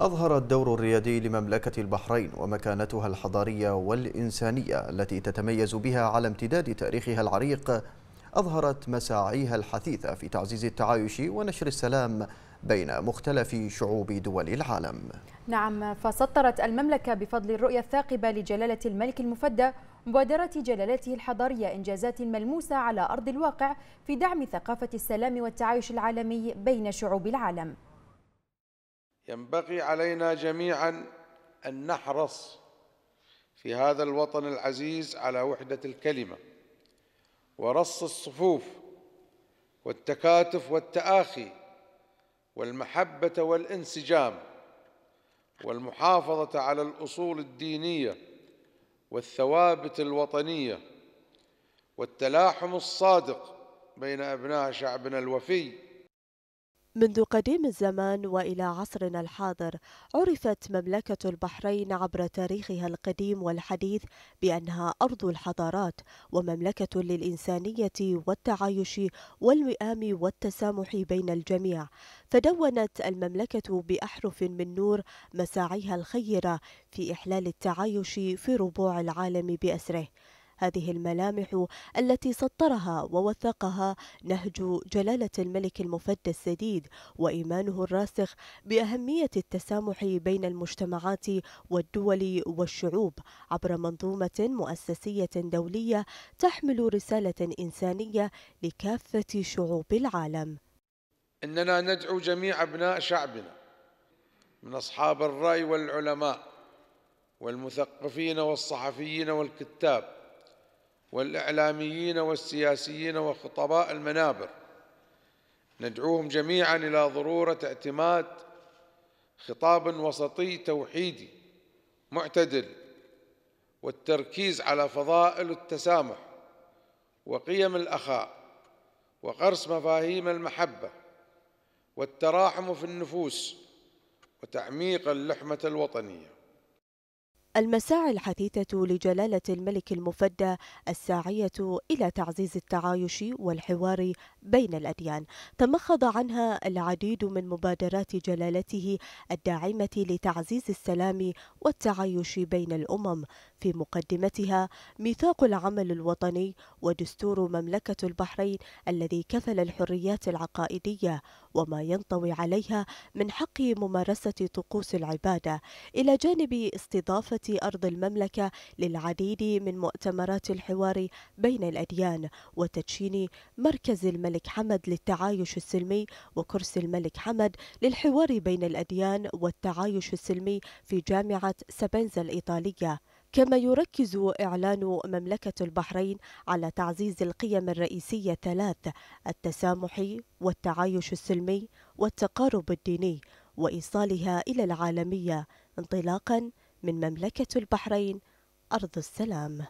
أظهر الدور الريادي لمملكة البحرين ومكانتها الحضارية والإنسانية التي تتميز بها على امتداد تاريخها العريق أظهرت مساعيها الحثيثة في تعزيز التعايش ونشر السلام بين مختلف شعوب دول العالم نعم فسطرت المملكة بفضل الرؤية الثاقبة لجلالة الملك المفدى مبادرة جلالته الحضارية إنجازات ملموسة على أرض الواقع في دعم ثقافة السلام والتعايش العالمي بين شعوب العالم ينبغي علينا جميعا أن نحرص في هذا الوطن العزيز على وحدة الكلمة ورص الصفوف والتكاتف والتآخي والمحبة والانسجام والمحافظة على الأصول الدينية والثوابت الوطنية والتلاحم الصادق بين أبناء شعبنا الوفي منذ قديم الزمان والى عصرنا الحاضر عرفت مملكه البحرين عبر تاريخها القديم والحديث بانها ارض الحضارات ومملكه للانسانيه والتعايش والوئام والتسامح بين الجميع فدونت المملكه باحرف من نور مساعيها الخيره في احلال التعايش في ربوع العالم باسره هذه الملامح التي سطرها ووثقها نهج جلالة الملك المفدى السديد وإيمانه الراسخ بأهمية التسامح بين المجتمعات والدول والشعوب عبر منظومة مؤسسية دولية تحمل رسالة إنسانية لكافة شعوب العالم إننا ندعو جميع أبناء شعبنا من أصحاب الرأي والعلماء والمثقفين والصحفيين والكتاب والإعلاميين والسياسيين وخطباء المنابر ندعوهم جميعا إلى ضرورة اعتماد خطاب وسطي توحيدي معتدل والتركيز على فضائل التسامح وقيم الأخاء وغرس مفاهيم المحبة والتراحم في النفوس وتعميق اللحمة الوطنية المساعي الحثيثة لجلالة الملك المفدى الساعية إلى تعزيز التعايش والحوار بين الأديان تمخض عنها العديد من مبادرات جلالته الداعمة لتعزيز السلام والتعايش بين الأمم في مقدمتها ميثاق العمل الوطني ودستور مملكة البحرين الذي كفل الحريات العقائدية وما ينطوي عليها من حق ممارسة طقوس العبادة إلى جانب استضافة أرض المملكة للعديد من مؤتمرات الحوار بين الأديان وتدشين مركز الملك حمد للتعايش السلمي وكرسي الملك حمد للحوار بين الأديان والتعايش السلمي في جامعة سبنزا الإيطالية كما يركز إعلان مملكة البحرين على تعزيز القيم الرئيسية الثلاث التسامح والتعايش السلمي والتقارب الديني وإيصالها إلى العالمية انطلاقاً من مملكة البحرين أرض السلام